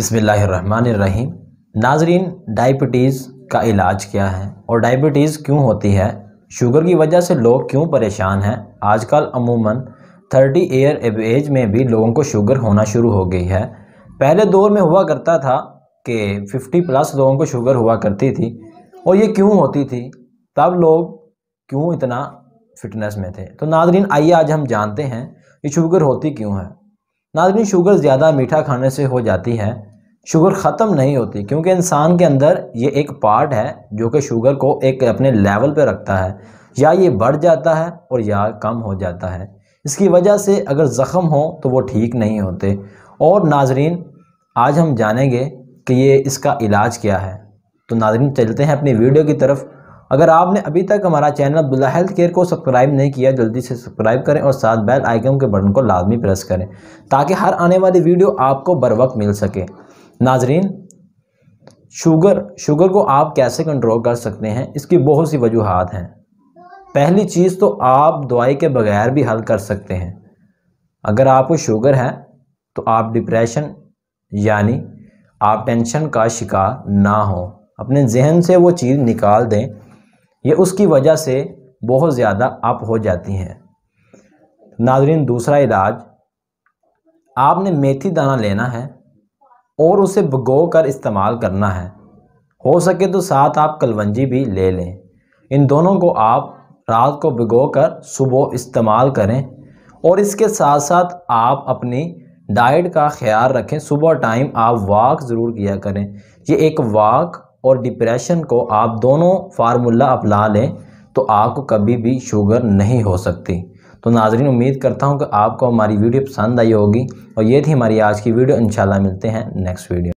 बिसमीम नाजरीन डायबिटीज़ का इलाज क्या है और डायबिटीज़ क्यों होती है शुगर की वजह से लोग क्यों परेशान हैं आजकल अमूमन 30 ईयर एज में भी लोगों को शुगर होना शुरू हो गई है पहले दौर में हुआ करता था कि 50 प्लस लोगों को शुगर हुआ करती थी और ये क्यों होती थी तब लोग क्यों इतना फिटनेस में थे तो नाजरीन आइए आज हम जानते हैं कि शुगर होती क्यों है नाजनी शुगर ज़्यादा मीठा खाने से हो जाती है शुगर ख़त्म नहीं होती क्योंकि इंसान के अंदर ये एक पार्ट है जो कि शुगर को एक अपने लेवल पर रखता है या ये बढ़ जाता है और या कम हो जाता है इसकी वजह से अगर ज़ख़म हो तो वो ठीक नहीं होते और नाजरीन आज हम जानेंगे कि ये इसका इलाज क्या है तो नाजरीन चलते हैं अपनी वीडियो की तरफ अगर आपने अभी तक हमारा चैनल अब्दुल्ला हेल्थ केयर को सब्सक्राइब नहीं किया जल्दी से सब्सक्राइब करें और साथ बेल आइकन के बटन को लाजमी प्रेस करें ताकि हर आने वाली वीडियो आपको बर वक्त मिल सके नाजरीन शुगर शुगर को आप कैसे कंट्रोल कर सकते हैं इसकी बहुत सी वजूहत हैं पहली चीज़ तो आप दवाई के बगैर भी हल कर सकते हैं अगर आपको शुगर है तो आप डिप्रेशन यानी आप टेंशन का शिकार ना हो अपने जहन से वो चीज़ निकाल दें ये उसकी वजह से बहुत ज़्यादा अप हो जाती हैं नाजरीन दूसरा इलाज आपने मेथी दाना लेना है और उसे भगो कर इस्तेमाल करना है हो सके तो साथ आप कलवंजी भी ले लें इन दोनों को आप रात को भिगो कर सुबह इस्तेमाल करें और इसके साथ साथ आप अपनी डाइट का ख्याल रखें सुबह टाइम आप वाक ज़रूर किया करें ये एक वाक और डिप्रेशन को आप दोनों फार्मूला अपना लें तो आपको कभी भी शुगर नहीं हो सकती तो नाजरीन उम्मीद करता हूँ कि आपको हमारी वीडियो पसंद आई होगी और ये थी हमारी आज की वीडियो इंशाल्लाह मिलते हैं नेक्स्ट वीडियो